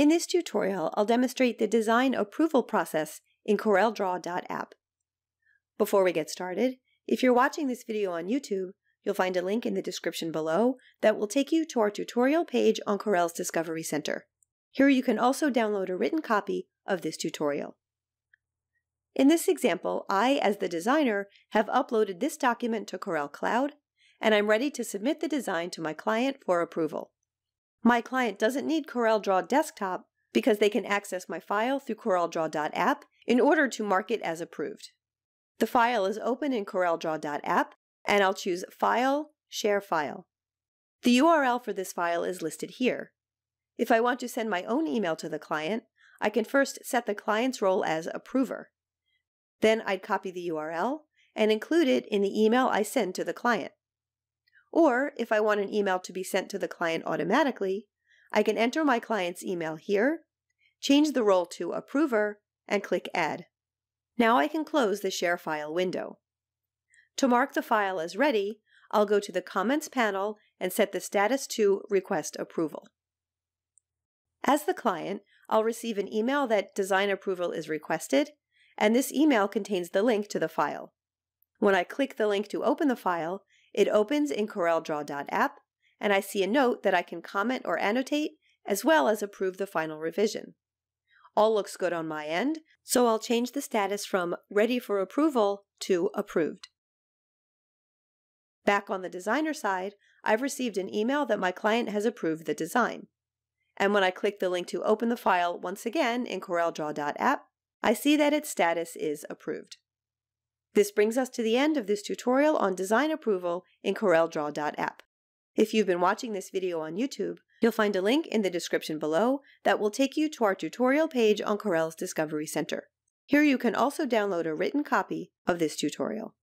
In this tutorial, I'll demonstrate the design approval process in CorelDRAW.app. Before we get started, if you're watching this video on YouTube, you'll find a link in the description below that will take you to our tutorial page on Corel's Discovery Center. Here you can also download a written copy of this tutorial. In this example, I, as the designer, have uploaded this document to Corel Cloud, and I'm ready to submit the design to my client for approval. My client doesn't need CorelDRAW Desktop because they can access my file through CorelDRAW.app in order to mark it as approved. The file is open in CorelDRAW.app and I'll choose File, Share File. The URL for this file is listed here. If I want to send my own email to the client, I can first set the client's role as approver. Then I'd copy the URL and include it in the email I send to the client. Or if I want an email to be sent to the client automatically, I can enter my client's email here, change the role to Approver, and click Add. Now I can close the Share File window. To mark the file as ready, I'll go to the Comments panel and set the status to Request Approval. As the client, I'll receive an email that design approval is requested, and this email contains the link to the file. When I click the link to open the file, it opens in CorelDraw.app, and I see a note that I can comment or annotate, as well as approve the final revision. All looks good on my end, so I'll change the status from ready for approval to approved. Back on the designer side, I've received an email that my client has approved the design. And when I click the link to open the file once again in CorelDraw.app, I see that its status is approved. This brings us to the end of this tutorial on design approval in CorelDRAW.app. If you've been watching this video on YouTube, you'll find a link in the description below that will take you to our tutorial page on Corel's Discovery Center. Here you can also download a written copy of this tutorial.